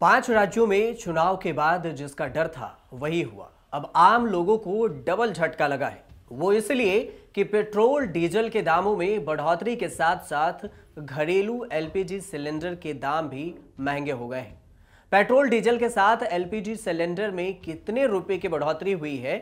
पांच राज्यों में चुनाव के बाद जिसका डर था वही हुआ अब आम लोगों को डबल झटका लगा है वो इसलिए कि पेट्रोल डीजल के दामों में बढ़ोतरी के साथ साथ घरेलू एलपीजी सिलेंडर के दाम भी महंगे हो गए हैं पेट्रोल डीजल के साथ एलपीजी सिलेंडर में कितने रुपए की बढ़ोतरी हुई है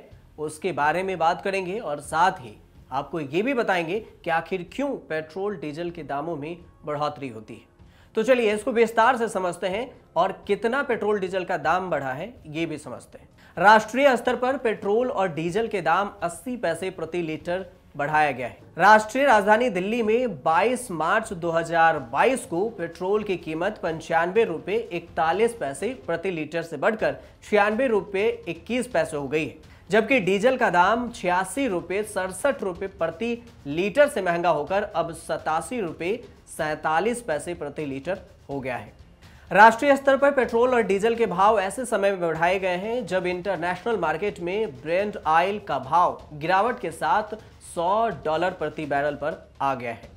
उसके बारे में बात करेंगे और साथ ही आपको ये भी बताएंगे कि आखिर क्यों पेट्रोल डीजल के दामों में बढ़ोतरी होती है तो चलिए इसको विस्तार से समझते हैं और कितना पेट्रोल डीजल का दाम बढ़ा है ये भी समझते हैं राष्ट्रीय स्तर पर पेट्रोल और डीजल के दाम 80 पैसे प्रति लीटर बढ़ाया गया है राष्ट्रीय राजधानी दिल्ली में 22 मार्च 2022 को पेट्रोल की कीमत पंचानवे रुपए इकतालीस पैसे प्रति लीटर से बढ़कर छियानवे रुपए इक्कीस पैसे हो गई है जबकि डीजल का दाम छियासी रुपये सड़सठ रुपये प्रति लीटर से महंगा होकर अब सतासी रुपये सैंतालीस पैसे प्रति लीटर हो गया है राष्ट्रीय स्तर पर पेट्रोल और डीजल के भाव ऐसे समय में बढ़ाए गए हैं जब इंटरनेशनल मार्केट में ब्रेंड ऑयल का भाव गिरावट के साथ 100 डॉलर प्रति बैरल पर आ गया है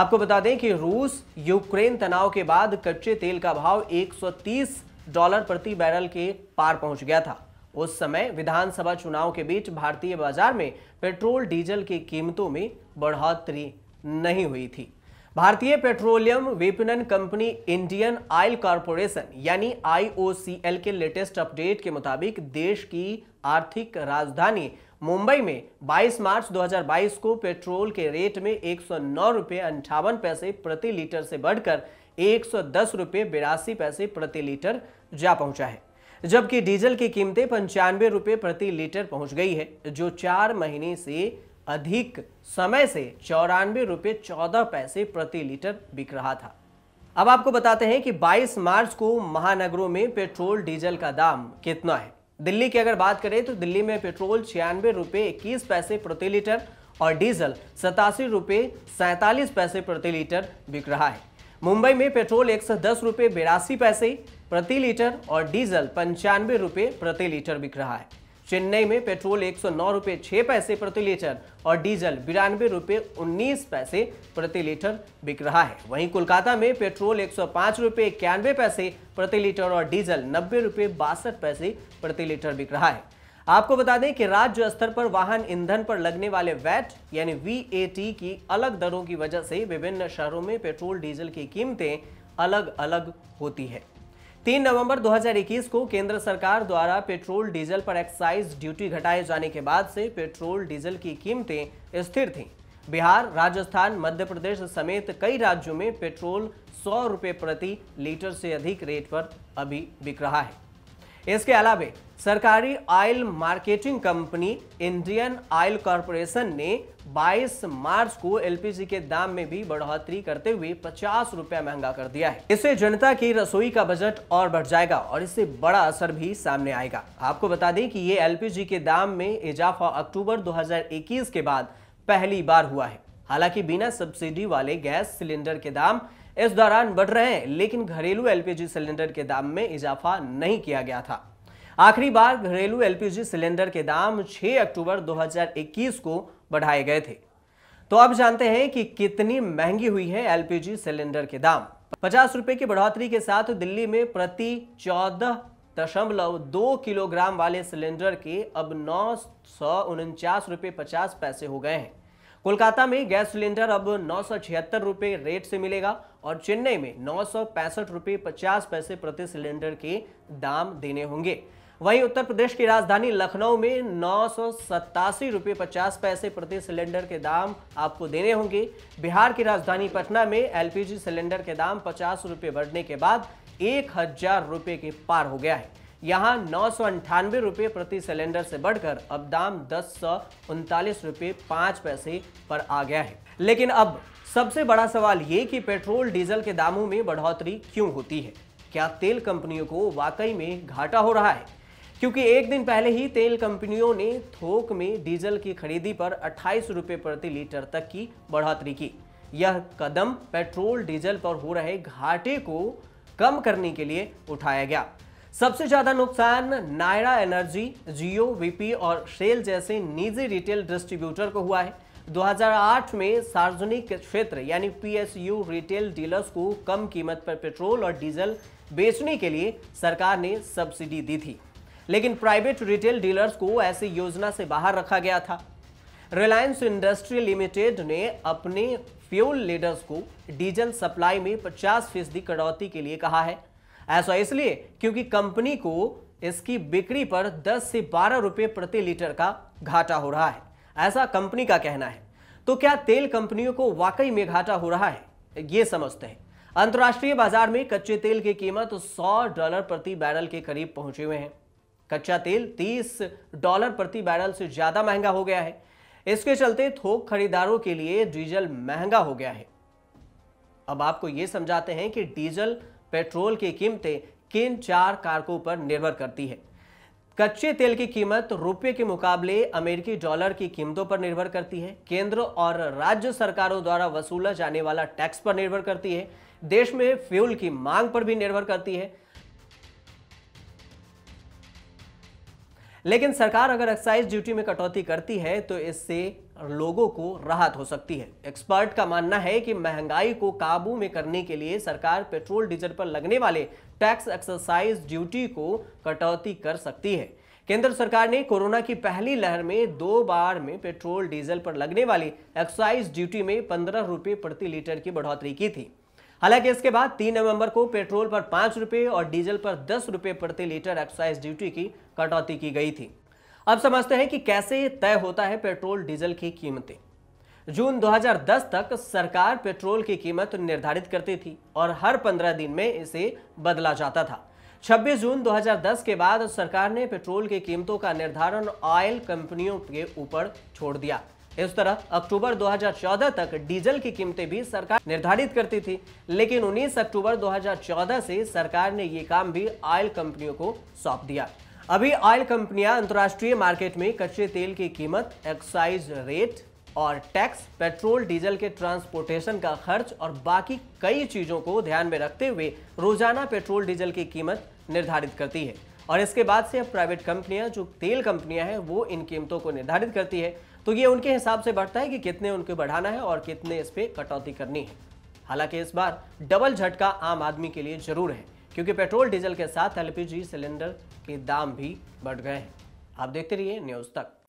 आपको बता दें कि रूस यूक्रेन तनाव के बाद कच्चे तेल का भाव 130 डॉलर प्रति बैरल के पार पहुंच गया था उस समय विधानसभा चुनाव के बीच भारतीय बाजार में पेट्रोल डीजल की कीमतों में बढ़ोतरी नहीं हुई थी भारतीय पेट्रोलियम विपणन कंपनी इंडियन ऑयल कॉरपोरेशन यानी आईओसीएल के लेटेस्ट अपडेट के मुताबिक देश की आर्थिक राजधानी मुंबई में 22 मार्च 2022 को पेट्रोल के रेट में एक सौ अंठावन पैसे प्रति लीटर से बढ़कर एक सौ पैसे प्रति लीटर जा पहुंचा है जबकि डीजल की कीमतें पंचानवे रुपये प्रति लीटर पहुंच गई है जो चार महीने से अधिक समय से चौरानवे रुपये चौदह पैसे प्रति लीटर बिक रहा था अब आपको बताते हैं कि 22 मार्च को महानगरों में पेट्रोल डीजल का दाम कितना है दिल्ली की अगर बात करें तो दिल्ली में पेट्रोल छियानवे रुपये इक्कीस पैसे प्रति लीटर और डीजल सतासी रुपये सैंतालीस पैसे प्रति लीटर बिक रहा है मुंबई में पेट्रोल एक सौ दस रुपये बिरासी पैसे प्रति लीटर और डीजल पंचानवे रुपये प्रति लीटर बिक रहा है चेन्नई में पेट्रोल एक सौ रुपये पैसे प्रति लीटर और डीजल बिरानवे रुपये उन्नीस पैसे प्रति लीटर बिक रहा है वहीं कोलकाता में पेट्रोल एक सौ पाँच इक्यानवे पैसे प्रति लीटर और डीजल नब्बे रुपये बासठ पैसे प्रति लीटर बिक रहा है आपको बता दें कि राज्य स्तर पर वाहन ईंधन पर लगने वाले वैट यानी वी की अलग दरों की वजह से विभिन्न शहरों में पेट्रोल डीजल की कीमतें अलग अलग होती है तीन नवंबर 2021 को केंद्र सरकार द्वारा पेट्रोल डीजल पर एक्साइज ड्यूटी घटाए जाने के बाद से पेट्रोल डीजल की कीमतें स्थिर थीं बिहार राजस्थान मध्य प्रदेश समेत कई राज्यों में पेट्रोल सौ रुपये प्रति लीटर से अधिक रेट पर अभी बिक रहा है इसके अलावे सरकारी oil marketing company Indian Oil Corporation ने 22 मार्च को एलपीजी के दाम में भी बढ़ोतरी करते हुए पचास रुपया महंगा कर दिया है इससे जनता की रसोई का बजट और बढ़ जाएगा और इससे बड़ा असर भी सामने आएगा आपको बता दें कि ये एलपीजी के दाम में इजाफा अक्टूबर 2021 के बाद पहली बार हुआ है हालांकि बिना सब्सिडी वाले गैस सिलेंडर के दाम इस दौरान बढ़ रहे हैं लेकिन घरेलू एलपीजी सिलेंडर के दाम में इजाफा नहीं किया गया था आखिरी बार घरेलू एलपीजी सिलेंडर के दाम 6 अक्टूबर 2021 को बढ़ाए गए थे तो अब जानते हैं कि कितनी महंगी हुई है एलपीजी सिलेंडर के दाम पचास रुपए की बढ़ोतरी के साथ दिल्ली में प्रति चौदह दशमलव दो किलोग्राम वाले सिलेंडर के अब नौ सौ उनचास रुपये पचास पैसे हो गए हैं कोलकाता में गैस सिलेंडर अब नौ सौ रेट से मिलेगा और चेन्नई में नौ रुपए पचास पैसे प्रति सिलेंडर के दाम देने होंगे वहीं उत्तर प्रदेश की राजधानी लखनऊ में नौ रुपये पचास पैसे प्रति सिलेंडर के दाम आपको देने होंगे बिहार की राजधानी पटना में एलपीजी सिलेंडर के दाम पचास रुपये बढ़ने के बाद एक हजार रुपये के पार हो गया है यहाँ नौ सौ अंठानवे रुपये प्रति सिलेंडर से बढ़कर अब दाम दस सौ उनतालीस रुपये पाँच पैसे पर आ गया है लेकिन अब सबसे बड़ा सवाल ये कि पेट्रोल डीजल के दामों में बढ़ोतरी क्यों होती है क्या तेल कंपनियों को वाकई में घाटा हो रहा है क्योंकि एक दिन पहले ही तेल कंपनियों ने थोक में डीजल की खरीदी पर अट्ठाईस रुपये प्रति लीटर तक की बढ़ोतरी की यह कदम पेट्रोल डीजल पर हो रहे घाटे को कम करने के लिए उठाया गया सबसे ज्यादा नुकसान नायरा एनर्जी जियो वीपी और शेल जैसे निजी रिटेल डिस्ट्रीब्यूटर को हुआ है 2008 में सार्वजनिक क्षेत्र यानी पीएसयू रिटेल डीलर्स को कम कीमत पर पेट्रोल और डीजल बेचने के लिए सरकार ने सब्सिडी दी थी लेकिन प्राइवेट रिटेल डीलर्स को ऐसी योजना से बाहर रखा गया था रिलायंस इंडस्ट्री लिमिटेड ने अपने फ्यूल लीडर्स को डीजल सप्लाई में 50 फीसदी कटौती के लिए कहा है ऐसा इसलिए क्योंकि कंपनी को इसकी बिक्री पर 10 से 12 रुपए प्रति लीटर का घाटा हो रहा है ऐसा कंपनी का कहना है तो क्या तेल कंपनियों को वाकई में घाटा हो रहा है ये समझते हैं अंतर्राष्ट्रीय बाजार में कच्चे तेल की कीमत 100 डॉलर प्रति बैरल के करीब पहुंचे हुए हैं कच्चा तेल 30 डॉलर प्रति बैरल से ज्यादा महंगा हो गया है इसके चलते थोक खरीदारों के लिए डीजल महंगा हो गया है अब आपको यह समझाते हैं कि डीजल पेट्रोल की कीमतें किन चार कारकों पर निर्भर करती है कच्चे तेल की कीमत रुपये के मुकाबले अमेरिकी डॉलर की कीमतों पर निर्भर करती है केंद्र और राज्य सरकारों द्वारा वसूला जाने वाला टैक्स पर निर्भर करती है देश में फ्यूल की मांग पर भी निर्भर करती है लेकिन सरकार अगर एक्साइज ड्यूटी में कटौती करती है तो इससे लोगों को राहत हो सकती है एक्सपर्ट का मानना है कि महंगाई को काबू में करने के लिए सरकार पेट्रोल डीजल पर लगने वाले टैक्स एक्सरसाइज ड्यूटी को कटौती कर सकती है केंद्र सरकार ने कोरोना की पहली लहर में दो बार में पेट्रोल डीजल पर लगने वाली एक्साइज ड्यूटी में पंद्रह रुपये प्रति लीटर की बढ़ोतरी की थी हालांकि इसके बाद 3 नवंबर को पेट्रोल पर पांच रुपए और डीजल पर दस रुपए प्रति लीटर एक्साइज ड्यूटी की कटौती की गई थी अब समझते हैं कि कैसे तय होता है पेट्रोल डीजल की कीमतें जून 2010 तक सरकार पेट्रोल की कीमत निर्धारित करती थी और हर 15 दिन में इसे बदला जाता था 26 जून 2010 के बाद सरकार ने पेट्रोल की कीमतों का निर्धारण ऑयल कंपनियों के ऊपर छोड़ दिया इस तरह अक्टूबर 2014 तक डीजल की कीमतें भी सरकार निर्धारित करती थी लेकिन 19 अक्टूबर 2014 से सरकार ने ये काम भी ऑयल कंपनियों को सौंप दिया अभी ऑयल कंपनियां अंतर्राष्ट्रीय मार्केट में कच्चे तेल की कीमत एक्साइज रेट और टैक्स पेट्रोल डीजल के ट्रांसपोर्टेशन का खर्च और बाकी कई चीज़ों को ध्यान में रखते हुए रोजाना पेट्रोल डीजल की कीमत निर्धारित करती है और इसके बाद से अब प्राइवेट कंपनियां जो तेल कंपनियां हैं वो इन कीमतों को निर्धारित करती है तो ये उनके हिसाब से बढ़ता है कि कितने उनको बढ़ाना है और कितने इस पर कटौती करनी है हालांकि इस बार डबल झटका आम आदमी के लिए जरूर है क्योंकि पेट्रोल डीजल के साथ एलपीजी सिलेंडर के दाम भी बढ़ गए हैं आप देखते रहिए न्यूज़ तक